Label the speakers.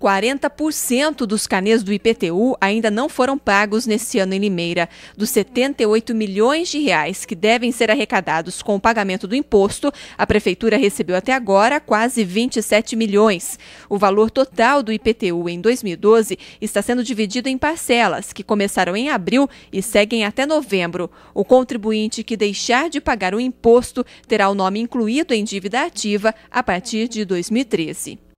Speaker 1: 40% dos canês do IPTU ainda não foram pagos neste ano em Limeira. Dos 78 milhões de reais que devem ser arrecadados com o pagamento do imposto, a prefeitura recebeu até agora quase 27 milhões. O valor total do IPTU em 2012 está sendo dividido em parcelas, que começaram em abril e seguem até novembro. O contribuinte que deixar de pagar o imposto terá o nome incluído em dívida ativa a partir de 2013.